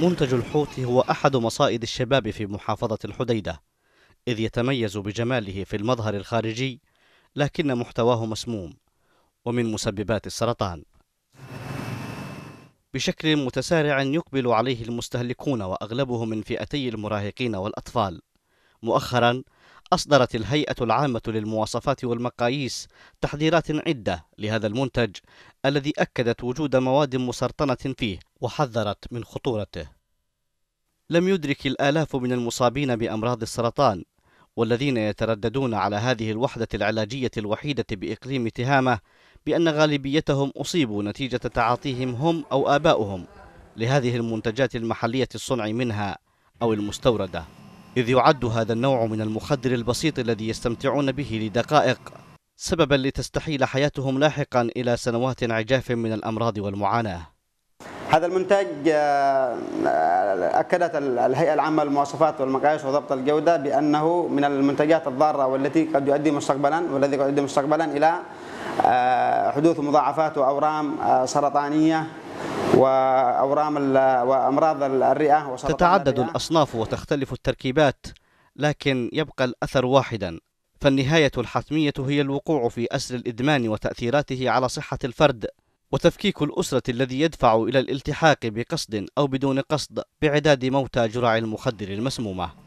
منتج الحوت هو أحد مصائد الشباب في محافظة الحديدة إذ يتميز بجماله في المظهر الخارجي لكن محتواه مسموم ومن مسببات السرطان بشكل متسارع يقبل عليه المستهلكون وأغلبهم من فئتي المراهقين والأطفال مؤخرا أصدرت الهيئة العامة للمواصفات والمقاييس تحذيرات عدة لهذا المنتج الذي أكدت وجود مواد مسرطنة فيه وحذرت من خطورته. لم يدرك الآلاف من المصابين بأمراض السرطان والذين يترددون على هذه الوحدة العلاجية الوحيدة بإقليم تهامة بأن غالبيتهم أصيبوا نتيجة تعاطيهم هم أو آباؤهم لهذه المنتجات المحلية الصنع منها أو المستوردة إذ يعد هذا النوع من المخدر البسيط الذي يستمتعون به لدقائق سببا لتستحيل حياتهم لاحقا إلى سنوات عجاف من الأمراض والمعاناة هذا المنتج آه، أكدت الهيئة العامة للمواصفات والمقاييس وضبط الجودة بأنه من المنتجات الضارة والتي قد يؤدي مستقبلا والذي قد يؤدي مستقبلا إلى آه، حدوث مضاعفات وأورام آه، سرطانية وأورام وأمراض الرئة تتعدد الأصناف وتختلف التركيبات لكن يبقى الأثر واحدا فالنهاية الحتمية هي الوقوع في أسر الإدمان وتأثيراته على صحة الفرد وتفكيك الأسرة الذي يدفع إلى الالتحاق بقصد أو بدون قصد بعداد موتى جرع المخدر المسمومة